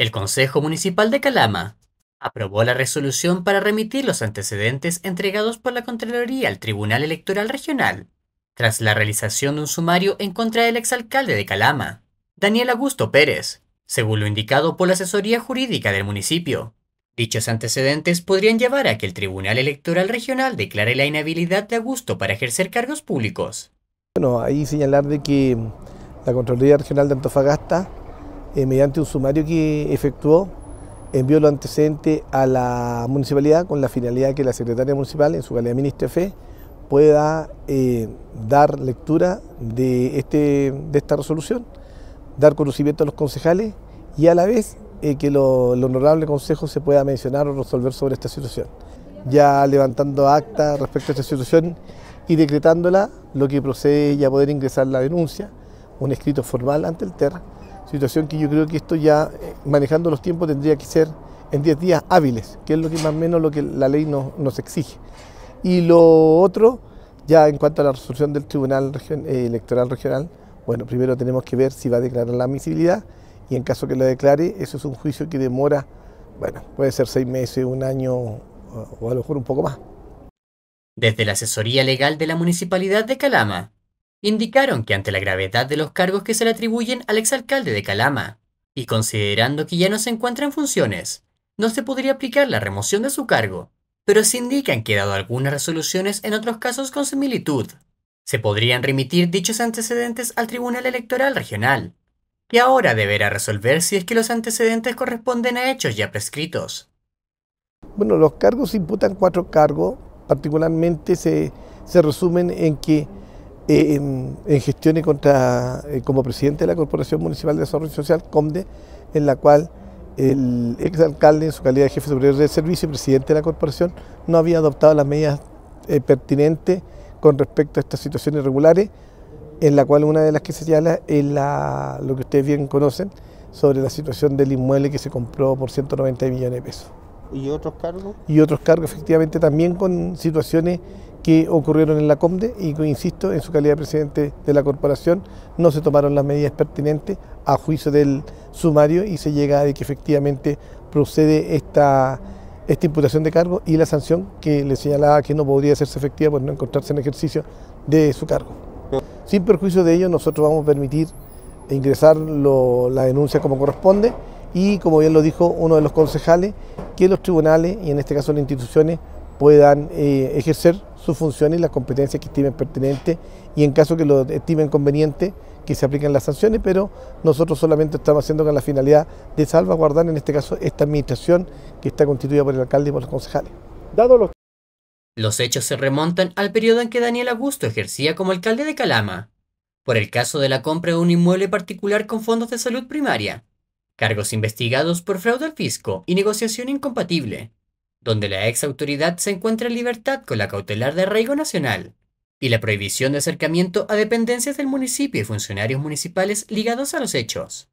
El Consejo Municipal de Calama aprobó la resolución para remitir los antecedentes entregados por la Contraloría al Tribunal Electoral Regional, tras la realización de un sumario en contra del exalcalde de Calama, Daniel Augusto Pérez, según lo indicado por la asesoría jurídica del municipio. Dichos antecedentes podrían llevar a que el Tribunal Electoral Regional declare la inhabilidad de Augusto para ejercer cargos públicos. Bueno, ahí señalar de que la Contraloría Regional de Antofagasta eh, mediante un sumario que efectuó, envió lo antecedentes a la municipalidad con la finalidad de que la secretaria municipal, en su calidad de ministra de fe, pueda eh, dar lectura este, de, esta resolución, dar conocimiento a los concejales y a la vez eh, que el honorable consejo se pueda mencionar o resolver sobre esta situación. Ya levantando acta respecto a esta situación y decretándola, lo que procede ya poder ingresar la denuncia, un escrito formal ante el TER Situación que yo creo que esto ya, eh, manejando los tiempos, tendría que ser en 10 días hábiles, que es lo que más o menos lo que la ley nos, nos exige. Y lo otro, ya en cuanto a la resolución del Tribunal eh, Electoral Regional, bueno, primero tenemos que ver si va a declarar la admisibilidad y en caso que la declare, eso es un juicio que demora, bueno, puede ser seis meses, un año o a lo mejor un poco más. Desde la asesoría legal de la Municipalidad de Calama, indicaron que ante la gravedad de los cargos que se le atribuyen al exalcalde de Calama, y considerando que ya no se encuentra en funciones, no se podría aplicar la remoción de su cargo, pero se indican que dado algunas resoluciones en otros casos con similitud, se podrían remitir dichos antecedentes al Tribunal Electoral Regional, que ahora deberá resolver si es que los antecedentes corresponden a hechos ya prescritos. Bueno, los cargos imputan cuatro cargos, particularmente se, se resumen en que eh, en, en y contra, eh, como presidente de la Corporación Municipal de Desarrollo Social, COMDE, en la cual el exalcalde, en su calidad de jefe superior de servicio y presidente de la corporación, no había adoptado las medidas eh, pertinentes con respecto a estas situaciones irregulares, en la cual una de las que se señala es la, lo que ustedes bien conocen sobre la situación del inmueble que se compró por 190 millones de pesos. ¿Y otros cargos? Y otros cargos, efectivamente, también con situaciones que ocurrieron en la COMDE y insisto, en su calidad de presidente de la corporación no se tomaron las medidas pertinentes a juicio del sumario y se llega de que efectivamente procede esta, esta imputación de cargo y la sanción que le señalaba que no podría hacerse efectiva por no encontrarse en ejercicio de su cargo. Sin perjuicio de ello, nosotros vamos a permitir ingresar la denuncia como corresponde y, como bien lo dijo uno de los concejales, que los tribunales y en este caso las instituciones puedan eh, ejercer sus funciones y las competencias que estimen pertinentes y en caso que lo estimen conveniente que se apliquen las sanciones, pero nosotros solamente estamos haciendo con la finalidad de salvaguardar en este caso esta administración que está constituida por el alcalde y por los concejales. Dado los... los hechos se remontan al periodo en que Daniel Augusto ejercía como alcalde de Calama, por el caso de la compra de un inmueble particular con fondos de salud primaria, cargos investigados por fraude al fisco y negociación incompatible donde la ex autoridad se encuentra en libertad con la cautelar de arraigo nacional y la prohibición de acercamiento a dependencias del municipio y funcionarios municipales ligados a los hechos.